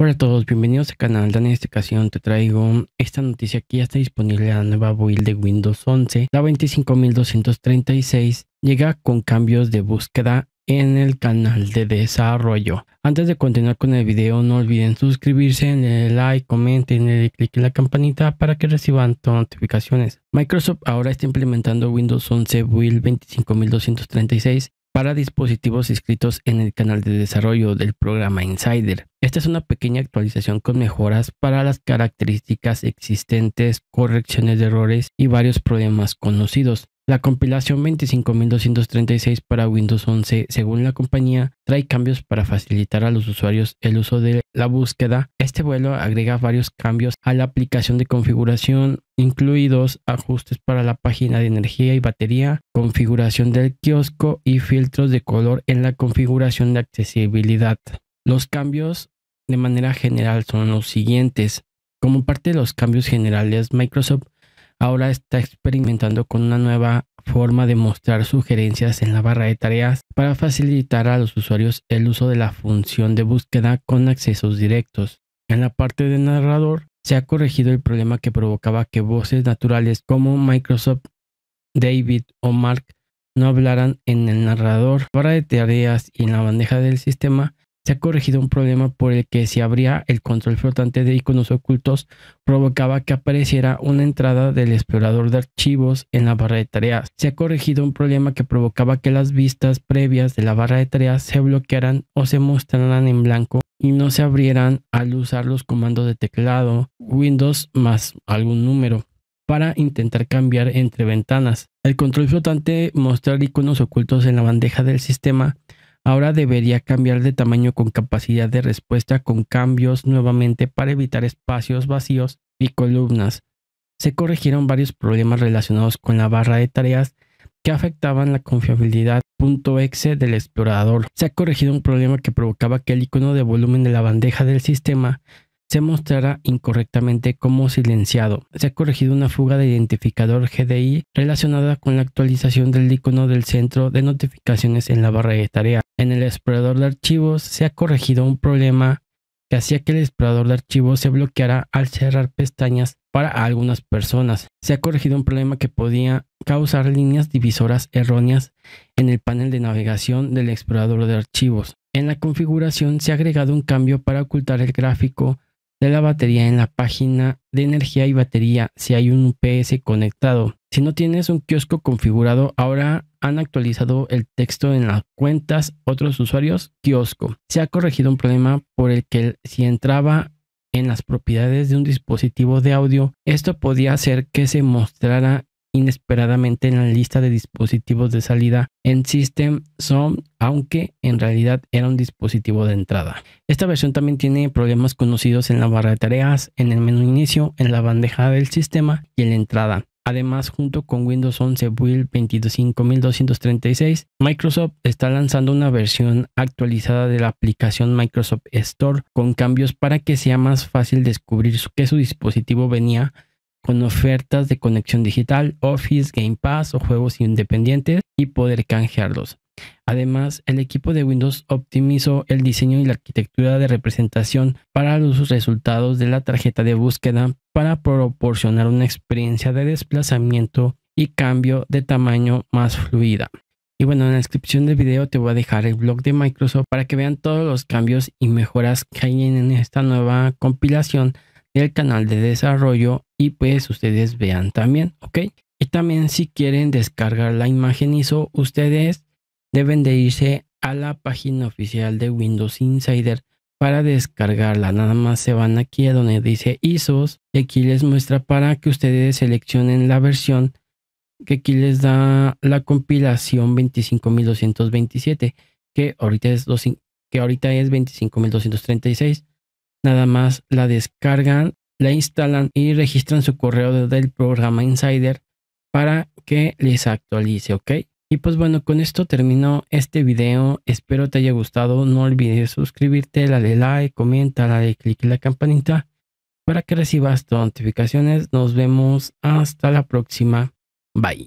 Hola a todos, bienvenidos al canal. En esta ocasión te traigo esta noticia que ya está disponible la nueva build de Windows 11. La 25236 llega con cambios de búsqueda en el canal de desarrollo. Antes de continuar con el video, no olviden suscribirse, denle like, comenten, y clic en la campanita para que reciban todas notificaciones. Microsoft ahora está implementando Windows 11 Build 25236 para dispositivos inscritos en el canal de desarrollo del programa Insider. Esta es una pequeña actualización con mejoras para las características existentes, correcciones de errores y varios problemas conocidos. La compilación 25236 para Windows 11, según la compañía, trae cambios para facilitar a los usuarios el uso de la búsqueda. Este vuelo agrega varios cambios a la aplicación de configuración, incluidos ajustes para la página de energía y batería, configuración del kiosco y filtros de color en la configuración de accesibilidad. Los cambios de manera general son los siguientes. Como parte de los cambios generales, Microsoft ahora está experimentando con una nueva forma de mostrar sugerencias en la barra de tareas para facilitar a los usuarios el uso de la función de búsqueda con accesos directos. En la parte de narrador se ha corregido el problema que provocaba que voces naturales como Microsoft, David o Mark no hablaran en el narrador, barra de tareas y en la bandeja del sistema se ha corregido un problema por el que si abría el control flotante de iconos ocultos, provocaba que apareciera una entrada del explorador de archivos en la barra de tareas. Se ha corregido un problema que provocaba que las vistas previas de la barra de tareas se bloquearan o se mostraran en blanco y no se abrieran al usar los comandos de teclado Windows más algún número para intentar cambiar entre ventanas. El control flotante mostrar iconos ocultos en la bandeja del sistema Ahora debería cambiar de tamaño con capacidad de respuesta con cambios nuevamente para evitar espacios vacíos y columnas. Se corrigieron varios problemas relacionados con la barra de tareas que afectaban la confiabilidad .exe del explorador. Se ha corregido un problema que provocaba que el icono de volumen de la bandeja del sistema se mostrará incorrectamente como silenciado. Se ha corregido una fuga de identificador GDI relacionada con la actualización del icono del centro de notificaciones en la barra de tarea. En el explorador de archivos se ha corregido un problema que hacía que el explorador de archivos se bloqueara al cerrar pestañas para algunas personas. Se ha corregido un problema que podía causar líneas divisoras erróneas en el panel de navegación del explorador de archivos. En la configuración se ha agregado un cambio para ocultar el gráfico de la batería en la página de energía y batería si hay un ps conectado. Si no tienes un kiosco configurado, ahora han actualizado el texto en las cuentas otros usuarios kiosco. Se ha corregido un problema por el que si entraba en las propiedades de un dispositivo de audio, esto podía hacer que se mostrara inesperadamente en la lista de dispositivos de salida en System Zone, aunque en realidad era un dispositivo de entrada. Esta versión también tiene problemas conocidos en la barra de tareas, en el menú inicio, en la bandeja del sistema y en la entrada. Además, junto con Windows 11 Build 25236, Microsoft está lanzando una versión actualizada de la aplicación Microsoft Store con cambios para que sea más fácil descubrir que su dispositivo venía con ofertas de conexión digital, Office, Game Pass o juegos independientes y poder canjearlos. Además, el equipo de Windows optimizó el diseño y la arquitectura de representación para los resultados de la tarjeta de búsqueda para proporcionar una experiencia de desplazamiento y cambio de tamaño más fluida. Y bueno, en la descripción del video te voy a dejar el blog de Microsoft para que vean todos los cambios y mejoras que hay en esta nueva compilación el canal de desarrollo y pues ustedes vean también, ¿ok? Y también si quieren descargar la imagen ISO, ustedes deben de irse a la página oficial de Windows Insider para descargarla. Nada más se van aquí a donde dice ISOs y aquí les muestra para que ustedes seleccionen la versión que aquí les da la compilación 25227 que ahorita es que ahorita es 25236 nada más la descargan, la instalan y registran su correo del programa Insider para que les actualice, ¿ok? Y pues bueno, con esto termino este video. Espero te haya gustado. No olvides suscribirte, dale like, comenta, dale click en la campanita para que recibas todas notificaciones. Nos vemos hasta la próxima. Bye.